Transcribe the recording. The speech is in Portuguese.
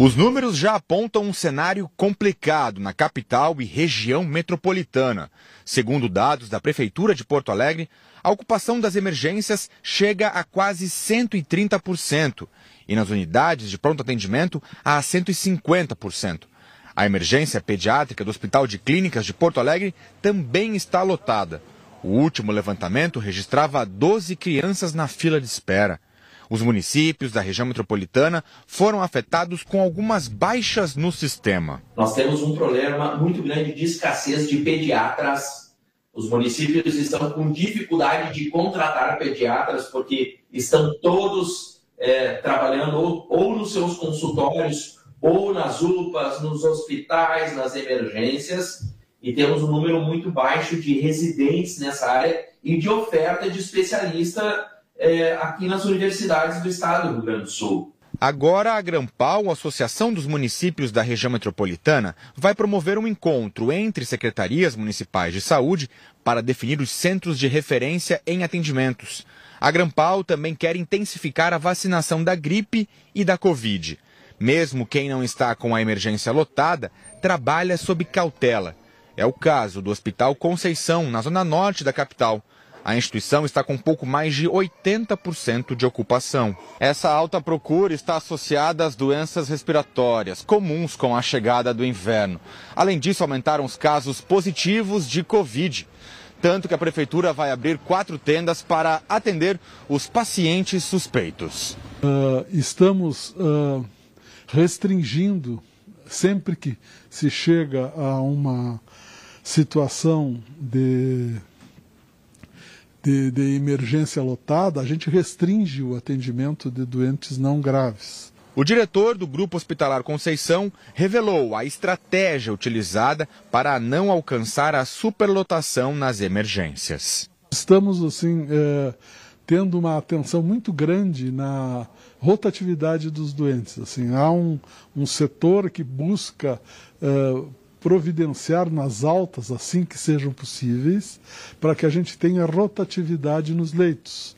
Os números já apontam um cenário complicado na capital e região metropolitana. Segundo dados da Prefeitura de Porto Alegre, a ocupação das emergências chega a quase 130% e nas unidades de pronto atendimento a 150%. A emergência pediátrica do Hospital de Clínicas de Porto Alegre também está lotada. O último levantamento registrava 12 crianças na fila de espera. Os municípios da região metropolitana foram afetados com algumas baixas no sistema. Nós temos um problema muito grande de escassez de pediatras. Os municípios estão com dificuldade de contratar pediatras porque estão todos é, trabalhando ou nos seus consultórios ou nas UPAs, nos hospitais, nas emergências e temos um número muito baixo de residentes nessa área e de oferta de especialista é, aqui nas universidades do estado do Rio Grande do Sul. Agora, a Grampal, a Associação dos Municípios da Região Metropolitana, vai promover um encontro entre secretarias municipais de saúde para definir os centros de referência em atendimentos. A Grampal também quer intensificar a vacinação da gripe e da Covid. Mesmo quem não está com a emergência lotada, trabalha sob cautela. É o caso do Hospital Conceição, na zona norte da capital. A instituição está com pouco mais de 80% de ocupação. Essa alta procura está associada às doenças respiratórias, comuns com a chegada do inverno. Além disso, aumentaram os casos positivos de Covid. Tanto que a prefeitura vai abrir quatro tendas para atender os pacientes suspeitos. Uh, estamos uh, restringindo, sempre que se chega a uma situação de de, de emergência lotada, a gente restringe o atendimento de doentes não graves. O diretor do Grupo Hospitalar Conceição revelou a estratégia utilizada para não alcançar a superlotação nas emergências. Estamos, assim, é, tendo uma atenção muito grande na rotatividade dos doentes. Assim, há um, um setor que busca é, providenciar nas altas assim que sejam possíveis, para que a gente tenha rotatividade nos leitos.